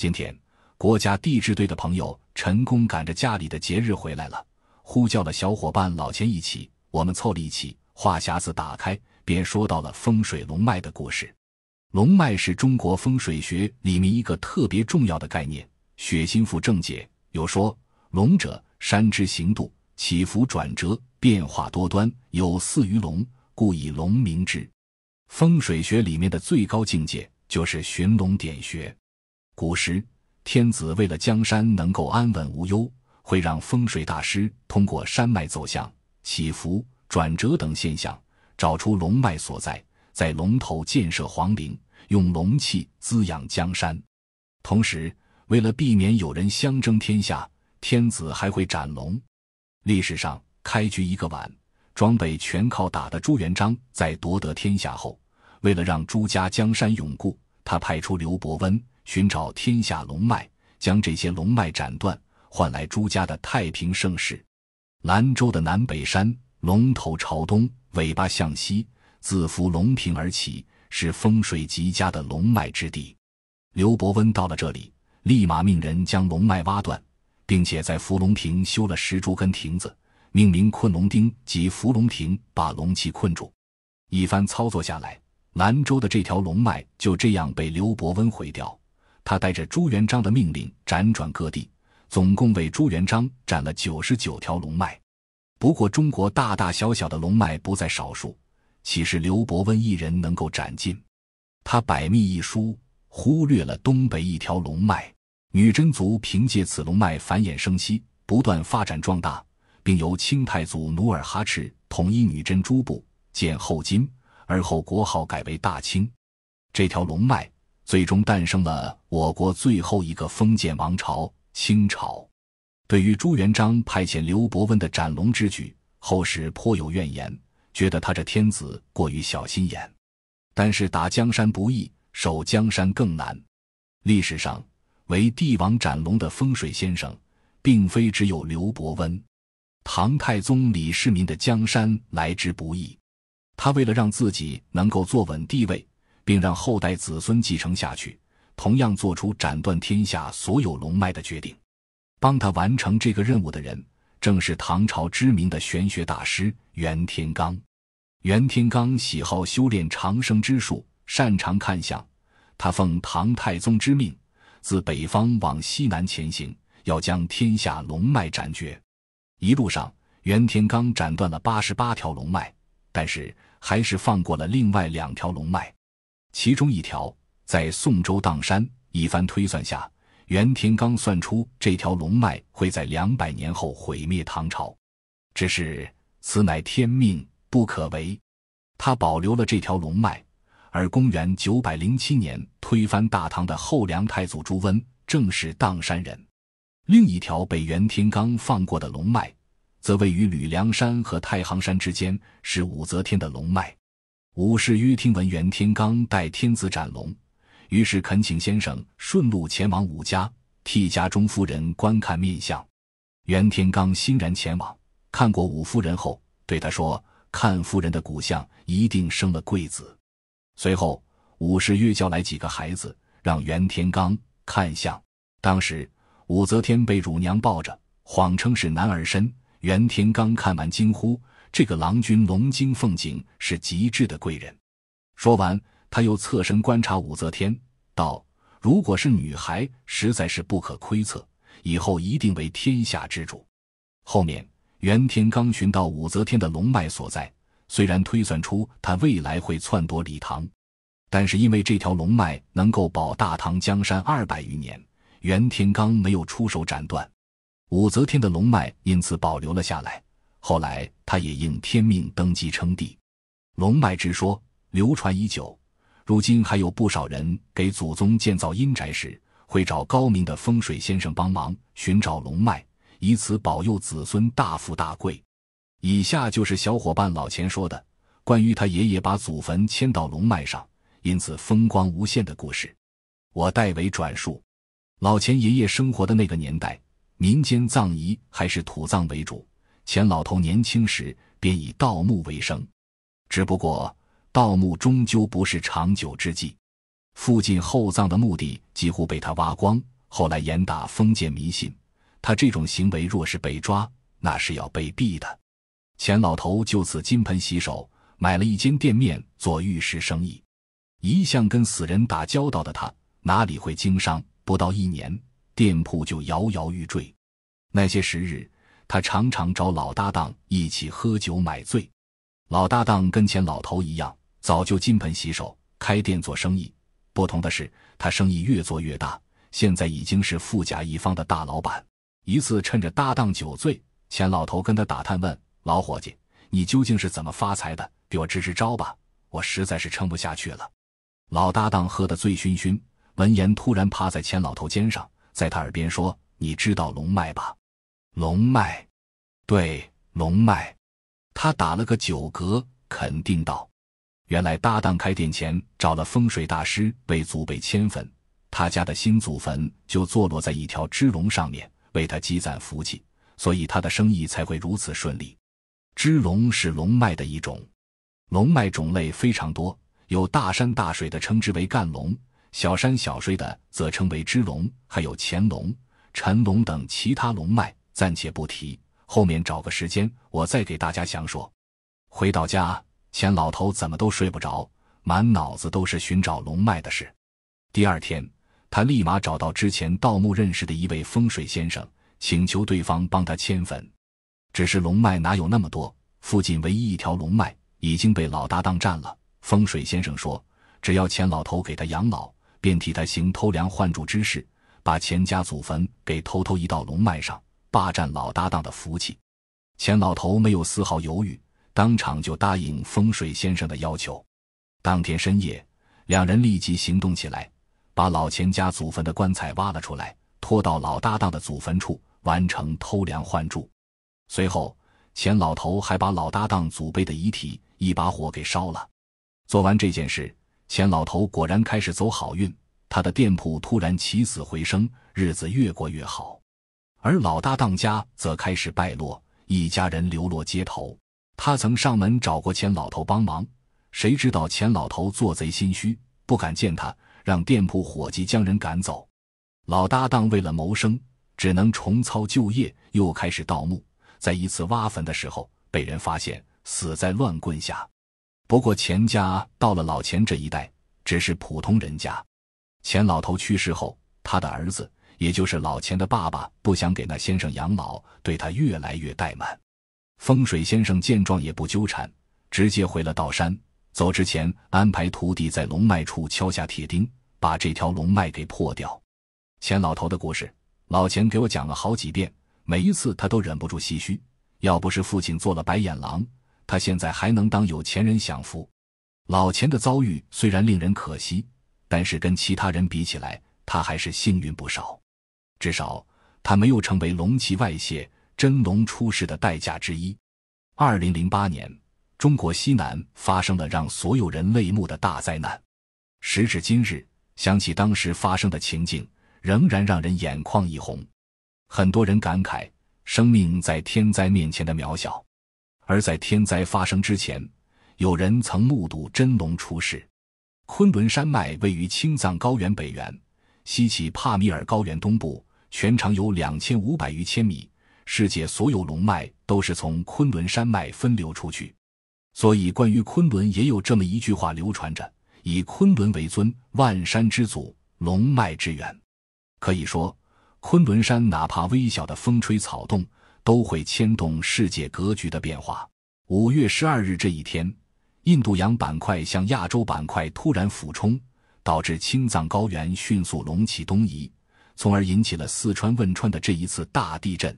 今天，国家地质队的朋友陈工赶着家里的节日回来了，呼叫了小伙伴老钱一起，我们凑了一起，话匣子打开，便说到了风水龙脉的故事。龙脉是中国风水学里面一个特别重要的概念。雪心复正解有说：龙者，山之行度，起伏转折，变化多端，有似于龙，故以龙名之。风水学里面的最高境界就是寻龙点穴。古时，天子为了江山能够安稳无忧，会让风水大师通过山脉走向、起伏、转折等现象，找出龙脉所在，在龙头建设皇陵，用龙气滋养江山。同时，为了避免有人相争天下，天子还会斩龙。历史上，开局一个碗，装备全靠打的朱元璋，在夺得天下后，为了让朱家江山永固，他派出刘伯温。寻找天下龙脉，将这些龙脉斩断，换来朱家的太平盛世。兰州的南北山，龙头朝东，尾巴向西，自伏龙平而起，是风水极佳的龙脉之地。刘伯温到了这里，立马命人将龙脉挖断，并且在伏龙亭修了石柱跟亭子，命名困龙钉及伏龙亭，把龙气困住。一番操作下来，兰州的这条龙脉就这样被刘伯温毁掉。他带着朱元璋的命令辗转各地，总共为朱元璋斩了九十九条龙脉。不过，中国大大小小的龙脉不在少数，岂是刘伯温一人能够斩尽？他百密一疏，忽略了东北一条龙脉。女真族凭借此龙脉繁衍生息，不断发展壮大，并由清太祖努尔哈赤统一女真诸部，建后金，而后国号改为大清。这条龙脉。最终诞生了我国最后一个封建王朝——清朝。对于朱元璋派遣刘伯温的斩龙之举，后世颇有怨言，觉得他这天子过于小心眼。但是打江山不易，守江山更难。历史上为帝王斩龙的风水先生，并非只有刘伯温。唐太宗李世民的江山来之不易，他为了让自己能够坐稳地位。并让后代子孙继承下去。同样做出斩断天下所有龙脉的决定，帮他完成这个任务的人，正是唐朝知名的玄学大师袁天罡。袁天罡喜好修炼长生之术，擅长看相。他奉唐太宗之命，自北方往西南前行，要将天下龙脉斩绝。一路上，袁天罡斩断了八十八条龙脉，但是还是放过了另外两条龙脉。其中一条，在宋州砀山一番推算下，袁天罡算出这条龙脉会在两百年后毁灭唐朝。只是此乃天命，不可违。他保留了这条龙脉，而公元九百零七年推翻大唐的后梁太祖朱温正是砀山人。另一条被袁天罡放过的龙脉，则位于吕梁山和太行山之间，是武则天的龙脉。武士约听闻袁天罡带天子斩龙，于是恳请先生顺路前往武家，替家中夫人观看面相。袁天罡欣然前往，看过武夫人后，对他说：“看夫人的骨相，一定生了贵子。”随后，武士约叫来几个孩子，让袁天罡看相。当时，武则天被乳娘抱着，谎称是男儿身。袁天罡看完，惊呼。这个郎君龙精凤颈是极致的贵人。说完，他又侧身观察武则天，道：“如果是女孩，实在是不可窥测，以后一定为天下之主。”后面，袁天罡寻到武则天的龙脉所在，虽然推算出她未来会篡夺李唐，但是因为这条龙脉能够保大唐江山二百余年，袁天罡没有出手斩断武则天的龙脉，因此保留了下来。后来，他也应天命登基称帝。龙脉之说流传已久，如今还有不少人给祖宗建造阴宅时，会找高明的风水先生帮忙寻找龙脉，以此保佑子孙大富大贵。以下就是小伙伴老钱说的关于他爷爷把祖坟迁到龙脉上，因此风光无限的故事。我代为转述。老钱爷爷生活的那个年代，民间葬仪还是土葬为主。钱老头年轻时便以盗墓为生，只不过盗墓终究不是长久之计。附近厚葬的墓地几乎被他挖光。后来严打封建迷信，他这种行为若是被抓，那是要被毙的。钱老头就此金盆洗手，买了一间店面做玉石生意。一向跟死人打交道的他哪里会经商？不到一年，店铺就摇摇欲坠。那些时日。他常常找老搭档一起喝酒买醉，老搭档跟钱老头一样，早就金盆洗手开店做生意。不同的是，他生意越做越大，现在已经是富甲一方的大老板。一次，趁着搭档酒醉，钱老头跟他打探问：“老伙计，你究竟是怎么发财的？给我支支招吧，我实在是撑不下去了。”老搭档喝得醉醺醺，闻言突然趴在钱老头肩上，在他耳边说：“你知道龙脉吧？”龙脉，对龙脉，他打了个酒嗝，肯定道：“原来搭档开店前找了风水大师为祖辈迁坟，他家的新祖坟就坐落在一条支龙上面，为他积攒福气，所以他的生意才会如此顺利。支龙是龙脉的一种，龙脉种类非常多，有大山大水的称之为干龙，小山小水的则称为支龙，还有潜龙、辰龙等其他龙脉。”暂且不提，后面找个时间我再给大家详说。回到家，钱老头怎么都睡不着，满脑子都是寻找龙脉的事。第二天，他立马找到之前盗墓认识的一位风水先生，请求对方帮他迁坟。只是龙脉哪有那么多？附近唯一一条龙脉已经被老搭档占了。风水先生说，只要钱老头给他养老，便替他行偷梁换柱之事，把钱家祖坟给偷偷移到龙脉上。霸占老搭档的福气，钱老头没有丝毫犹豫，当场就答应风水先生的要求。当天深夜，两人立即行动起来，把老钱家祖坟的棺材挖了出来，拖到老搭档的祖坟处，完成偷梁换柱。随后，钱老头还把老搭档祖辈的遗体一把火给烧了。做完这件事，钱老头果然开始走好运，他的店铺突然起死回生，日子越过越好。而老搭档家则开始败落，一家人流落街头。他曾上门找过钱老头帮忙，谁知道钱老头做贼心虚，不敢见他，让店铺伙计将人赶走。老搭档为了谋生，只能重操旧业，又开始盗墓。在一次挖坟的时候，被人发现，死在乱棍下。不过钱家到了老钱这一代，只是普通人家。钱老头去世后，他的儿子。也就是老钱的爸爸不想给那先生养老，对他越来越怠慢。风水先生见状也不纠缠，直接回了道山。走之前安排徒弟在龙脉处敲下铁钉，把这条龙脉给破掉。钱老头的故事，老钱给我讲了好几遍，每一次他都忍不住唏嘘：要不是父亲做了白眼狼，他现在还能当有钱人享福。老钱的遭遇虽然令人可惜，但是跟其他人比起来，他还是幸运不少。至少，他没有成为龙气外泄、真龙出世的代价之一。二零零八年，中国西南发生了让所有人泪目的大灾难。时至今日，想起当时发生的情景，仍然让人眼眶一红。很多人感慨生命在天灾面前的渺小。而在天灾发生之前，有人曾目睹真龙出世。昆仑山脉位于青藏高原北缘，西起帕米尔高原东部。全长有两千五百余千米，世界所有龙脉都是从昆仑山脉分流出去，所以关于昆仑也有这么一句话流传着：“以昆仑为尊，万山之祖，龙脉之源。”可以说，昆仑山哪怕微小的风吹草动，都会牵动世界格局的变化。五月十二日这一天，印度洋板块向亚洲板块突然俯冲，导致青藏高原迅速隆起东移。从而引起了四川汶川的这一次大地震。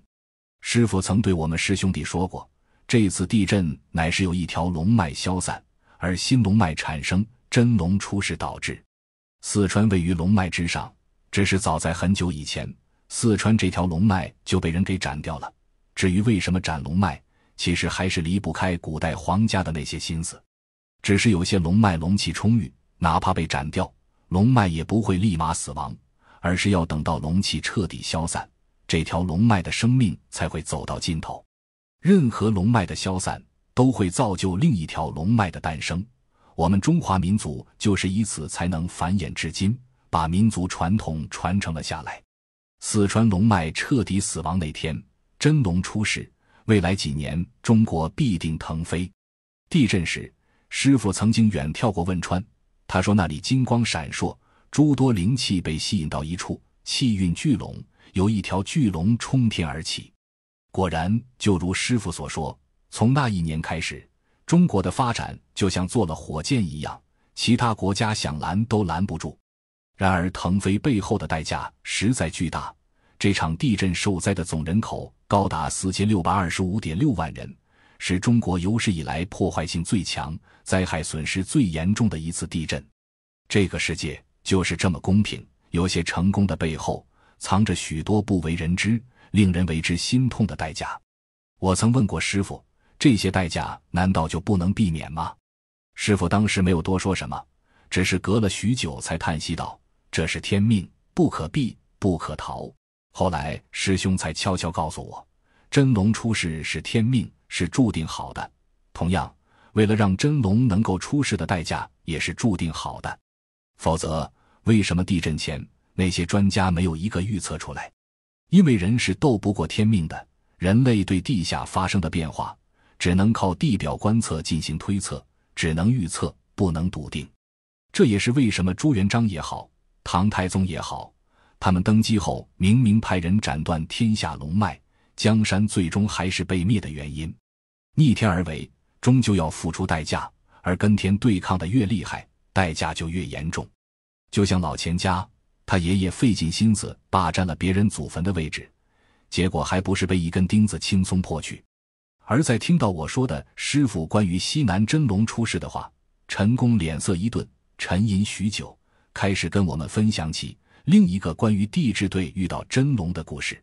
师傅曾对我们师兄弟说过，这次地震乃是有一条龙脉消散，而新龙脉产生，真龙出世导致。四川位于龙脉之上，只是早在很久以前，四川这条龙脉就被人给斩掉了。至于为什么斩龙脉，其实还是离不开古代皇家的那些心思。只是有些龙脉龙气充裕，哪怕被斩掉，龙脉也不会立马死亡。而是要等到龙气彻底消散，这条龙脉的生命才会走到尽头。任何龙脉的消散，都会造就另一条龙脉的诞生。我们中华民族就是以此才能繁衍至今，把民族传统传承了下来。四川龙脉彻底死亡那天，真龙出世，未来几年中国必定腾飞。地震时，师傅曾经远眺过汶川，他说那里金光闪烁。诸多灵气被吸引到一处，气运聚拢，有一条巨龙冲天而起。果然，就如师傅所说，从那一年开始，中国的发展就像坐了火箭一样，其他国家想拦都拦不住。然而，腾飞背后的代价实在巨大。这场地震受灾的总人口高达四千六百二十五点六万人，是中国有史以来破坏性最强、灾害损失最严重的一次地震。这个世界。就是这么公平，有些成功的背后藏着许多不为人知、令人为之心痛的代价。我曾问过师傅，这些代价难道就不能避免吗？师傅当时没有多说什么，只是隔了许久才叹息道：“这是天命，不可避，不可逃。”后来师兄才悄悄告诉我，真龙出世是天命，是注定好的。同样，为了让真龙能够出世的代价也是注定好的，否则。为什么地震前那些专家没有一个预测出来？因为人是斗不过天命的。人类对地下发生的变化，只能靠地表观测进行推测，只能预测，不能笃定。这也是为什么朱元璋也好，唐太宗也好，他们登基后明明派人斩断天下龙脉，江山最终还是被灭的原因。逆天而为，终究要付出代价。而跟天对抗的越厉害，代价就越严重。就像老钱家，他爷爷费尽心思霸占了别人祖坟的位置，结果还不是被一根钉子轻松破去。而在听到我说的师傅关于西南真龙出世的话，陈工脸色一顿，沉吟许久，开始跟我们分享起另一个关于地质队遇到真龙的故事。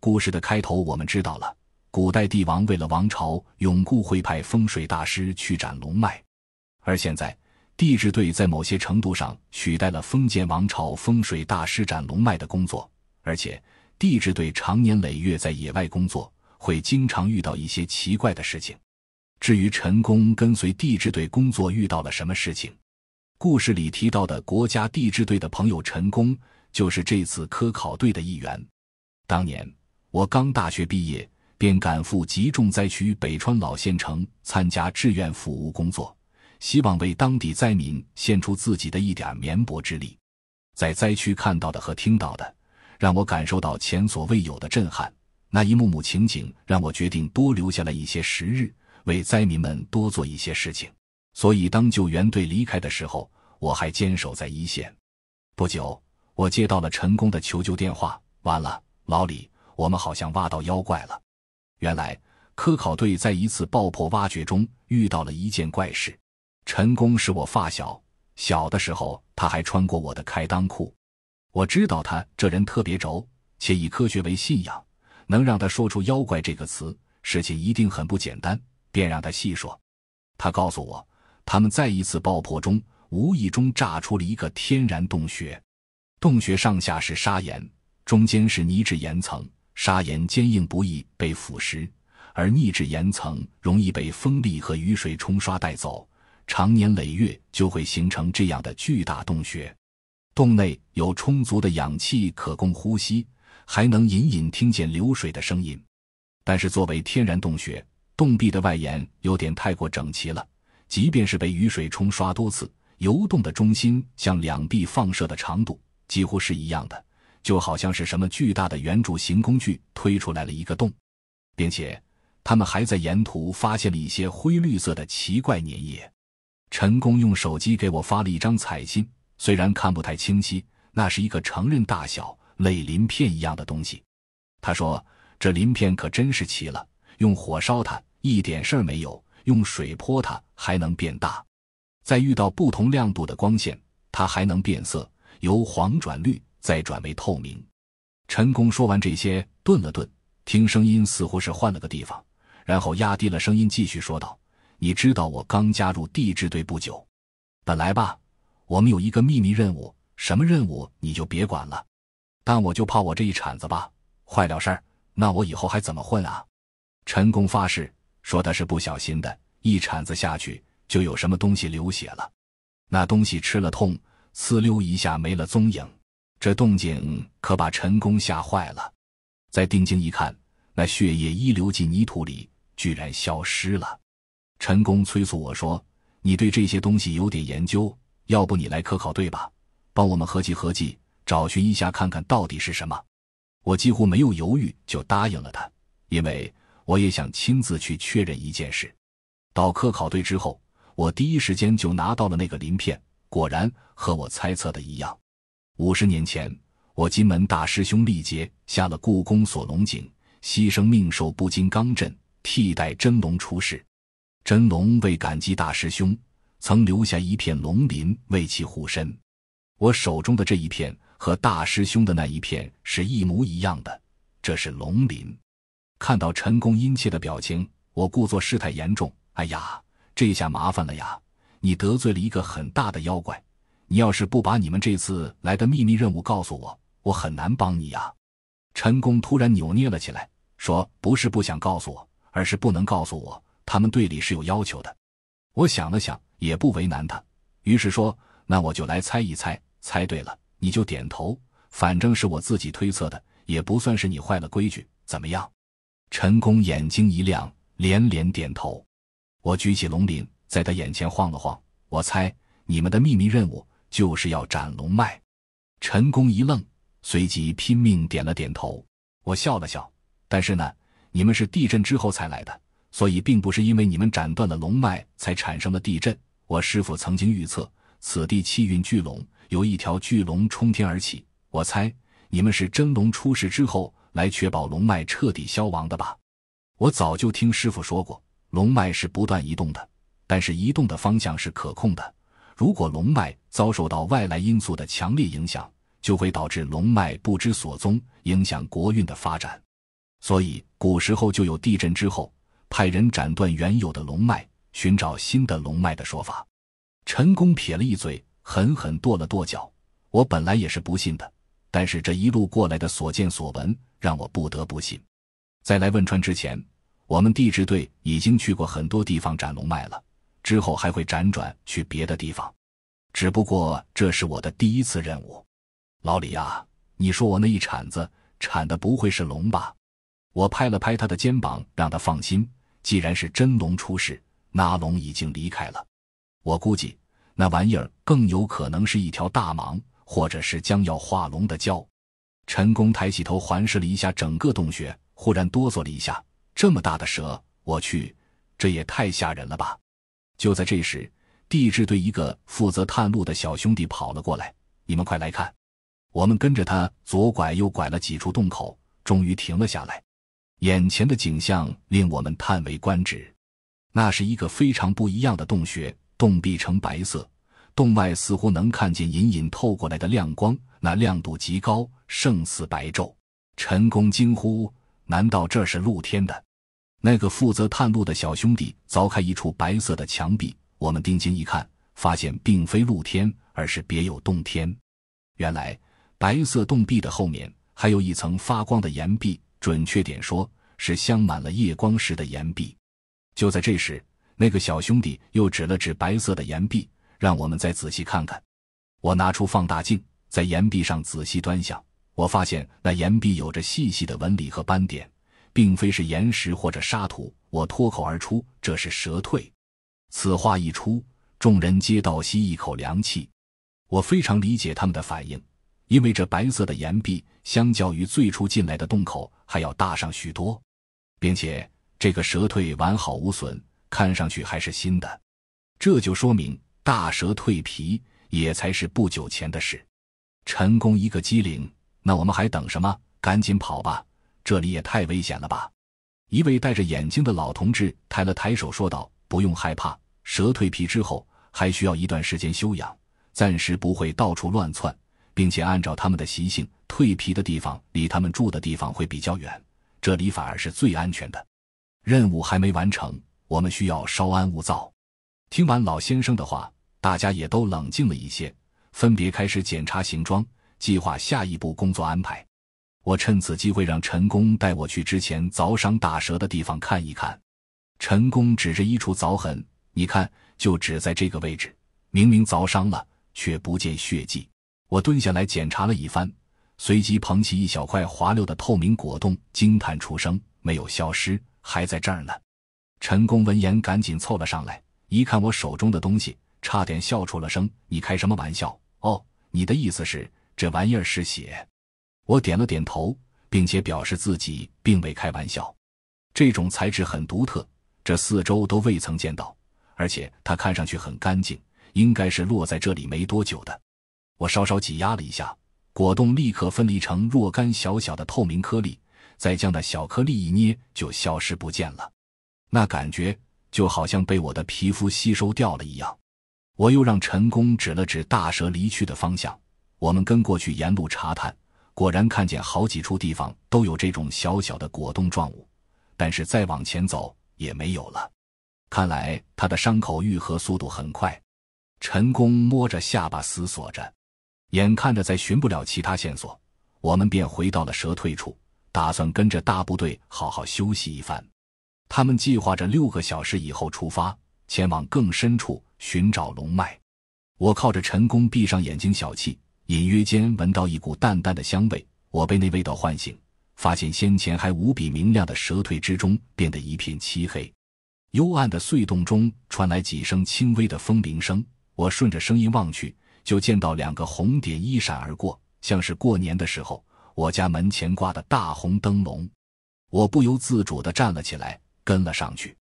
故事的开头我们知道了，古代帝王为了王朝永固，会派风水大师去斩龙脉，而现在。地质队在某些程度上取代了封建王朝风水大师斩龙脉的工作，而且地质队长年累月在野外工作，会经常遇到一些奇怪的事情。至于陈工跟随地质队工作遇到了什么事情，故事里提到的国家地质队的朋友陈工就是这次科考队的一员。当年我刚大学毕业，便赶赴极重灾区北川老县城参加志愿服务工作。希望为当地灾民献出自己的一点绵薄之力，在灾区看到的和听到的，让我感受到前所未有的震撼。那一幕幕情景让我决定多留下了一些时日，为灾民们多做一些事情。所以，当救援队离开的时候，我还坚守在一线。不久，我接到了陈工的求救电话：“完了，老李，我们好像挖到妖怪了！”原来，科考队在一次爆破挖掘中遇到了一件怪事。陈功是我发小，小的时候他还穿过我的开裆裤。我知道他这人特别轴，且以科学为信仰，能让他说出“妖怪”这个词，事情一定很不简单，便让他细说。他告诉我，他们在一次爆破中，无意中炸出了一个天然洞穴。洞穴上下是砂岩，中间是泥质岩层。砂岩坚硬不易被腐蚀，而泥质岩层容易被风力和雨水冲刷带走。长年累月就会形成这样的巨大洞穴，洞内有充足的氧气可供呼吸，还能隐隐听见流水的声音。但是作为天然洞穴，洞壁的外沿有点太过整齐了，即便是被雨水冲刷多次，游洞的中心向两壁放射的长度几乎是一样的，就好像是什么巨大的圆柱形工具推出来了一个洞，并且他们还在沿途发现了一些灰绿色的奇怪粘液。陈工用手机给我发了一张彩信，虽然看不太清晰，那是一个成人大小、类鳞片一样的东西。他说：“这鳞片可真是奇了，用火烧它一点事儿没有，用水泼它还能变大，在遇到不同亮度的光线，它还能变色，由黄转绿，再转为透明。”陈工说完这些，顿了顿，听声音似乎是换了个地方，然后压低了声音继续说道。你知道我刚加入地质队不久，本来吧，我们有一个秘密任务，什么任务你就别管了。但我就怕我这一铲子吧，坏了事儿，那我以后还怎么混啊？陈工发誓说他是不小心的，一铲子下去就有什么东西流血了，那东西吃了痛，呲溜一下没了踪影。这动静可把陈工吓坏了。再定睛一看，那血液一流进泥土里，居然消失了。陈工催促我说：“你对这些东西有点研究，要不你来科考队吧，帮我们合计合计，找寻一下，看看到底是什么。”我几乎没有犹豫就答应了他，因为我也想亲自去确认一件事。到科考队之后，我第一时间就拿到了那个鳞片，果然和我猜测的一样。五十年前，我金门大师兄历劫下了故宫锁龙井，牺牲命寿不金钢阵，替代真龙出世。真龙为感激大师兄，曾留下一片龙鳞为其护身。我手中的这一片和大师兄的那一片是一模一样的，这是龙鳞。看到陈公殷切的表情，我故作事态严重：“哎呀，这下麻烦了呀！你得罪了一个很大的妖怪，你要是不把你们这次来的秘密任务告诉我，我很难帮你呀。”陈宫突然扭捏了起来，说：“不是不想告诉我，而是不能告诉我。”他们队里是有要求的，我想了想，也不为难他，于是说：“那我就来猜一猜，猜对了你就点头。反正是我自己推测的，也不算是你坏了规矩。怎么样？”陈工眼睛一亮，连连点头。我举起龙鳞，在他眼前晃了晃。我猜你们的秘密任务就是要斩龙脉。陈工一愣，随即拼命点了点头。我笑了笑，但是呢，你们是地震之后才来的。所以，并不是因为你们斩断了龙脉才产生了地震。我师傅曾经预测，此地气运巨龙，有一条巨龙冲天而起。我猜，你们是真龙出世之后，来确保龙脉彻底消亡的吧？我早就听师傅说过，龙脉是不断移动的，但是移动的方向是可控的。如果龙脉遭受到外来因素的强烈影响，就会导致龙脉不知所踪，影响国运的发展。所以，古时候就有地震之后。派人斩断原有的龙脉，寻找新的龙脉的说法，陈公撇了一嘴，狠狠跺了跺脚。我本来也是不信的，但是这一路过来的所见所闻，让我不得不信。在来汶川之前，我们地质队已经去过很多地方斩龙脉了，之后还会辗转去别的地方。只不过这是我的第一次任务。老李啊，你说我那一铲子铲的不会是龙吧？我拍了拍他的肩膀，让他放心。既然是真龙出世，那龙已经离开了。我估计那玩意儿更有可能是一条大蟒，或者是将要化龙的蛟。陈工抬起头环视了一下整个洞穴，忽然哆嗦了一下：“这么大的蛇，我去，这也太吓人了吧！”就在这时，地质队一个负责探路的小兄弟跑了过来：“你们快来看！”我们跟着他左拐右拐了几处洞口，终于停了下来。眼前的景象令我们叹为观止，那是一个非常不一样的洞穴，洞壁呈白色，洞外似乎能看见隐隐透过来的亮光，那亮度极高，胜似白昼。陈公惊呼：“难道这是露天的？”那个负责探路的小兄弟凿开一处白色的墙壁，我们定睛一看，发现并非露天，而是别有洞天。原来，白色洞壁的后面还有一层发光的岩壁。准确点说，是镶满了夜光石的岩壁。就在这时，那个小兄弟又指了指白色的岩壁，让我们再仔细看看。我拿出放大镜，在岩壁上仔细端详。我发现那岩壁有着细细的纹理和斑点，并非是岩石或者沙土。我脱口而出：“这是蛇蜕。”此话一出，众人皆倒吸一口凉气。我非常理解他们的反应，因为这白色的岩壁，相较于最初进来的洞口。还要大上许多，并且这个蛇蜕完好无损，看上去还是新的，这就说明大蛇蜕皮也才是不久前的事。陈工一个机灵，那我们还等什么？赶紧跑吧，这里也太危险了吧！一位戴着眼镜的老同志抬了抬手说道：“不用害怕，蛇蜕皮之后还需要一段时间休养，暂时不会到处乱窜。”并且按照他们的习性，蜕皮的地方离他们住的地方会比较远，这里反而是最安全的。任务还没完成，我们需要稍安勿躁。听完老先生的话，大家也都冷静了一些，分别开始检查行装，计划下一步工作安排。我趁此机会让陈工带我去之前凿伤打蛇的地方看一看。陈工指着一处凿痕：“你看，就只在这个位置，明明凿伤了，却不见血迹。”我蹲下来检查了一番，随即捧起一小块滑溜的透明果冻，惊叹出声：“没有消失，还在这儿呢！”陈工闻言赶紧凑了上来，一看我手中的东西，差点笑出了声：“你开什么玩笑？哦，你的意思是这玩意儿是血？”我点了点头，并且表示自己并未开玩笑。这种材质很独特，这四周都未曾见到，而且它看上去很干净，应该是落在这里没多久的。我稍稍挤压了一下，果冻立刻分离成若干小小的透明颗粒，再将那小颗粒一捏，就消失不见了。那感觉就好像被我的皮肤吸收掉了一样。我又让陈工指了指大蛇离去的方向，我们跟过去沿路查探，果然看见好几处地方都有这种小小的果冻状物，但是再往前走也没有了。看来它的伤口愈合速度很快。陈工摸着下巴思索着。眼看着再寻不了其他线索，我们便回到了蛇蜕处，打算跟着大部队好好休息一番。他们计划着六个小时以后出发，前往更深处寻找龙脉。我靠着陈功闭上眼睛小憩，隐约间闻到一股淡淡的香味。我被那味道唤醒，发现先前还无比明亮的蛇蜕之中变得一片漆黑。幽暗的隧洞中传来几声轻微的风铃声，我顺着声音望去。就见到两个红点一闪而过，像是过年的时候我家门前挂的大红灯笼。我不由自主的站了起来，跟了上去。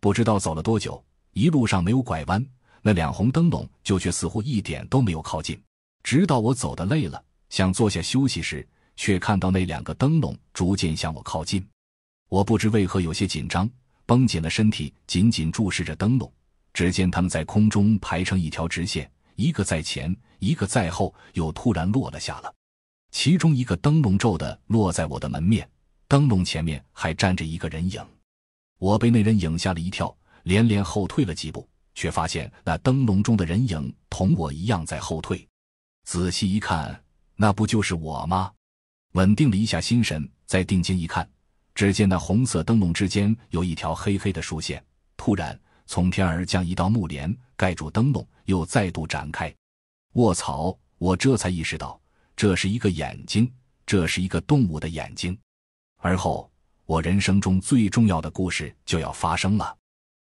不知道走了多久，一路上没有拐弯，那两红灯笼就却似乎一点都没有靠近。直到我走的累了，想坐下休息时，却看到那两个灯笼逐渐向我靠近。我不知为何有些紧张，绷紧了身体，紧紧注视着灯笼。只见他们在空中排成一条直线。一个在前，一个在后，又突然落了下来。其中一个灯笼皱的落在我的门面，灯笼前面还站着一个人影。我被那人影吓了一跳，连连后退了几步，却发现那灯笼中的人影同我一样在后退。仔细一看，那不就是我吗？稳定了一下心神，再定睛一看，只见那红色灯笼之间有一条黑黑的竖线。突然。从天而将一道木帘盖住灯笼，又再度展开。卧槽！我这才意识到，这是一个眼睛，这是一个动物的眼睛。而后，我人生中最重要的故事就要发生了。